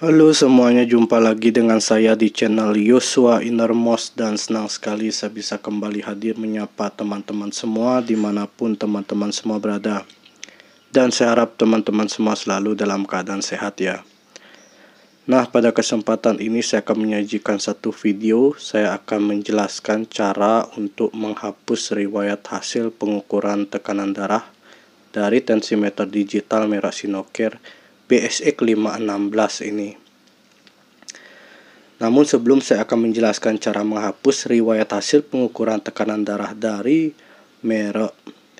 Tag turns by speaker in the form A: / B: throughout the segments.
A: Halo semuanya, jumpa lagi dengan saya di channel Yosua Innermost dan senang sekali saya bisa kembali hadir menyapa teman-teman semua dimanapun teman-teman semua berada. Dan saya harap teman-teman semua selalu dalam keadaan sehat ya. Nah, pada kesempatan ini saya akan menyajikan satu video. Saya akan menjelaskan cara untuk menghapus riwayat hasil pengukuran tekanan darah dari tensimeter digital merah Sinocare BSX 516 ini. Namun sebelum saya akan menjelaskan cara menghapus riwayat hasil pengukuran tekanan darah dari merek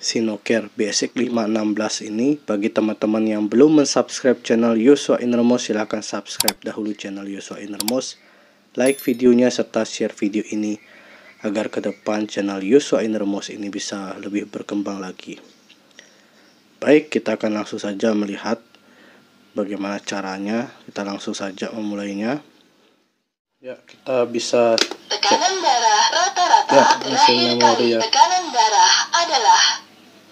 A: Sinocare BSX 516 ini bagi teman-teman yang belum mensubscribe channel Yosua Innermost silahkan subscribe dahulu channel Yosua Innermost like videonya serta share video ini agar ke depan channel Yosua Innermost ini bisa lebih berkembang lagi baik kita akan langsung saja melihat bagaimana caranya kita langsung saja memulainya ya kita bisa tekanan darah rata-rata ya, terakhir kali ya. tekanan darah adalah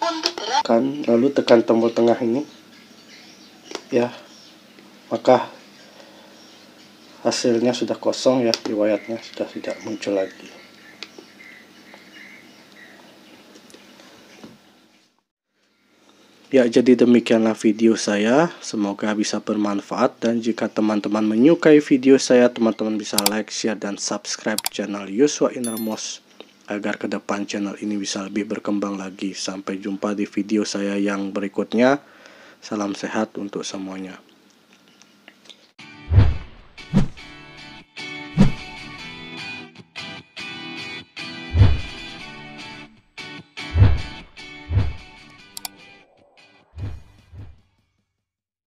A: untuk tekan lalu tekan tombol tengah ini ya maka hasilnya sudah kosong ya riwayatnya sudah tidak muncul lagi Ya, jadi demikianlah video saya. Semoga bisa bermanfaat dan jika teman-teman menyukai video saya, teman-teman bisa like, share, dan subscribe channel Yosua Inermos agar ke depan channel ini bisa lebih berkembang lagi. Sampai jumpa di video saya yang berikutnya. Salam sehat untuk semuanya.